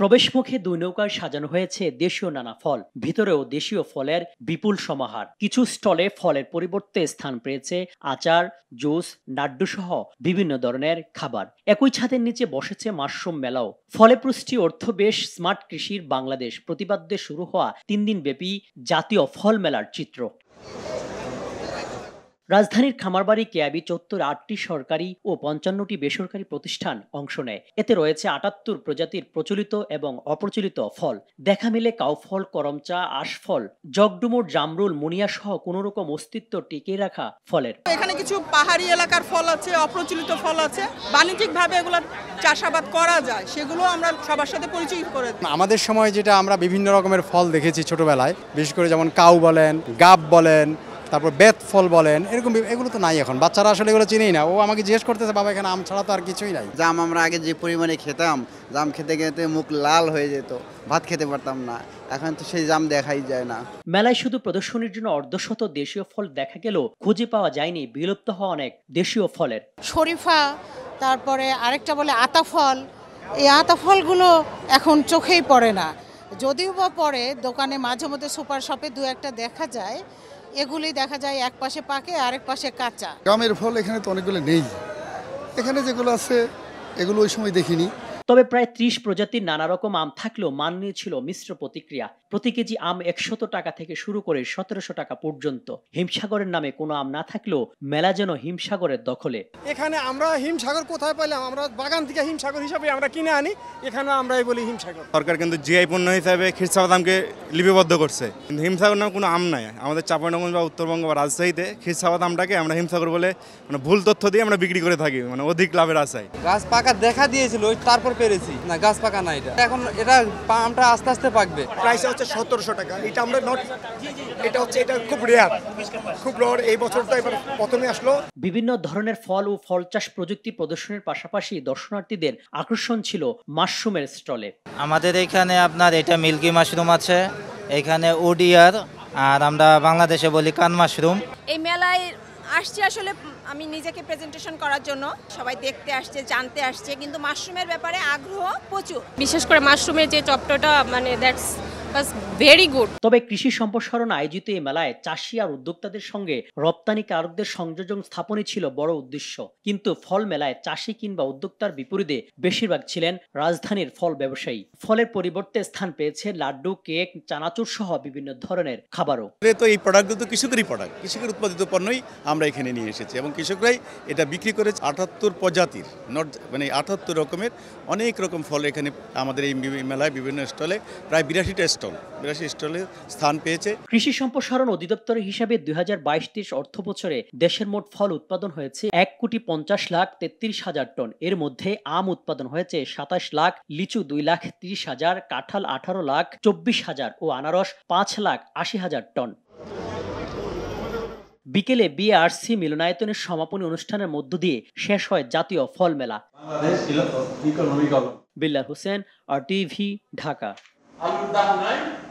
প্রবেশমুখে দুই নৌকায় সাজানো হয়েছে দেশীয় নানা ফল ভিতরেও দেশীয় ফলের বিপুল সমাহার কিছু স্টলে ফলের পরিবর্তে স্থান পেয়েছে আচার জুস নাড্ডু সহ বিভিন্ন ধরনের খাবার একই ছাদের নিচে বসেছে মাশরুম মেলাও ফলে পুষ্টি বেশ স্মার্ট কৃষির বাংলাদেশ প্রতিবাদ্যে শুরু হওয়া তিন দিন ব্যাপী জাতীয় ফল মেলার চিত্র রাজধানীর খামারবাড়ি কেয়াবি চত্বর আটটি সরকারি ও পঞ্চান্নটি বেসরকারি প্রতিষ্ঠান অংশ নেয় এতে রয়েছে আটাত্তর প্রজাতির প্রচলিত এবং অপ্রচলিত ফল দেখা মিলে কাউফল করমচা আশফল জগডুমুর জামরুল মুনিয়া সহ কোনোরকম অস্তিত্ব টিকিয়ে রাখা ফলের এখানে কিছু পাহাড়ি এলাকার ফল আছে অপ্রচলিত ফল আছে বাণিজ্যিকভাবে এগুলো চাষাবাদ করা যায় সেগুলো আমরা সবার সাথে পরিচয় করে আমাদের সময় যেটা আমরা বিভিন্ন রকমের ফল দেখেছি ছোটবেলায় বিশেষ করে যেমন কাউ বলেন গাব বলেন তারপর বেত ফল বলেন এরকম এগুলো তো নাই এখন বাচ্চারা আসলে এগুলো চিনেই না ও আমাকে জিজ্ঞেস করতেছে বাবা এখানে আম ছাড়া তো আর কিছুই নাই জাম আমরা আগে যে পরিমাণে খেতাম জাম খেতে খেতে মুখ লাল হয়ে যেত ভাত খেতে পারতাম না এখন তো সেই জাম দেখাই যায় না মেলায় শুধু প্রদর্শনীর জন্য অর্ধশত দেশীয় ফল দেখা গেল খুঁজে পাওয়া যায়নি বিলুপ্ত হওয়া অনেক দেশীয় ফলের শরীফা তারপরে আরেকটা বলে আতা ফল এই আতা ফলগুলো এখন চোখেই পড়ে না যদিও বা পরে দোকানে মাঝে মধ্যে সুপার শপে দু একটা দেখা যায় এগুলি দেখা যায় এক পাশে পাকে আরেক পাশে কাঁচা গ্রামের ফল এখানে তো অনেকগুলো নেই এখানে যেগুলো আছে এগুলো ওই সময় দেখিনি তবে প্রায় ত্রিশ প্রজাতির নানা রকম আম থাকলেও মান নিয়েছিল মিশ্র প্রতিক্রিয়া প্রতি কেজি আম একশত টাকা থেকে শুরু করে সতেরোশো টাকা পর্যন্ত হিমসাগরের নামে কোনো আম না থাকলেও মেলা যেন হিমসাগরের দখলে এখানে আমরা হিমসাগর কোথায় পাইলাম আমরা বাগান থেকে হিমসাগর হিসাবে আমরা কিনে আনি এখানে আমরাই বলি হিমসাগর সরকার কিন্তু জিআই পণ্য হিসাবে খিরসাবাদ আমকে লিপিবদ্ধ করছে কিন্তু হিমসাগর নামে কোনো আম নাই আমাদের চাপানগঞ্জ বা উত্তরবঙ্গ বা রাজশাহীতে খিরসাবাদ আমটাকে আমরা হিমসাগর বলে মানে ভুল তথ্য দিয়ে আমরা বিক্রি করে থাকি মানে অধিক লাভের আশায় গাছ পাকা দেখা দিয়েছিল তারপর পেরেছি না গাছ পাকা না এটা এখন এটা পামটা আস্তে আস্তে পাকবে প্রাইস হচ্ছে সতেরোশো টাকা এটা আমরা নট এটা হচ্ছে এটা খুব রেয়ার খুব রেয়ার এই বছরটা এবার প্রথমে আসলো বিভিন্ন ধরনের ফল ও ফল চাষ প্রযুক্তি প্রদর্শনের পাশাপাশি দর্শনার্থীদের আকর্ষণ ছিল মাশরুমের স্টলে আমাদের এখানে আপনার এটা মিল্কি মাশরুম আছে এখানে ওডিয়ার আর আমরা বাংলাদেশে বলি কান মাশরুম এই মেলায় আসছি আসলে আমি নিজেকে প্রেজেন্টেশন করার জন্য সবাই দেখতে আসছে জানতে আসছে কিন্তু মাশরুমের ব্যাপারে আগ্রহ প্রচুর বিশেষ করে মাশরুমের যে চপটা মানে দ্যাটস তবে কৃষি সম্প্রসারণ আয়োজিত এই মেলায় চাষি আর উদ্যোক্তাদের সঙ্গে রপ্তানি কারকদের সংযোজন স্থাপনই ছিল বড় উদ্দেশ্য কিন্তু ফল মেলায় চাষি কিংবা উদ্যোক্তার বিপরীতে বেশিরভাগ ছিলেন রাজধানীর ফল ব্যবসায়ী ফলের পরিবর্তে স্থান পেয়েছে লাড্ডু কেক চানাচুর সহ বিভিন্ন ধরনের খাবারও তো এই প্রোডাক্ট তো কৃষকেরই প্রোডাক্ট কৃষকের উৎপাদিত পণ্যই আমরা এখানে নিয়ে এসেছি এবং কৃষকরাই এটা বিক্রি করে আটাত্তর প্রজাতির নট মানে আটাত্তর রকমের অনেক রকম ফল এখানে আমাদের এই মেলায় বিভিন্ন স্টলে প্রায় বিরাশিটা স্টল বিরাশি স্টলে স্থান পেয়েছে কৃষি সম্প্রসারণ অধিদপ্তরের হিসাবে দুই হাজার বাইশ তেইশ অর্থ বছরে দেশের মোট ফল উৎপাদন হয়েছে এক কোটি পঞ্চাশ লাখ তেত্রিশ হাজার টন এর মধ্যে আম উৎপাদন হয়েছে সাতাশ লাখ লিচু দুই লাখ তিরিশ হাজার কাঁঠাল আঠারো লাখ চব্বিশ হাজার ও আনারস পাঁচ লাখ আশি হাজার টন বিকেলে বিআরসি মিলনায়তনের সমাপনী অনুষ্ঠানের মধ্য দিয়ে শেষ হয় জাতীয় ফল মেলা বিল্লাল হোসেন আর টিভি ঢাকা Are you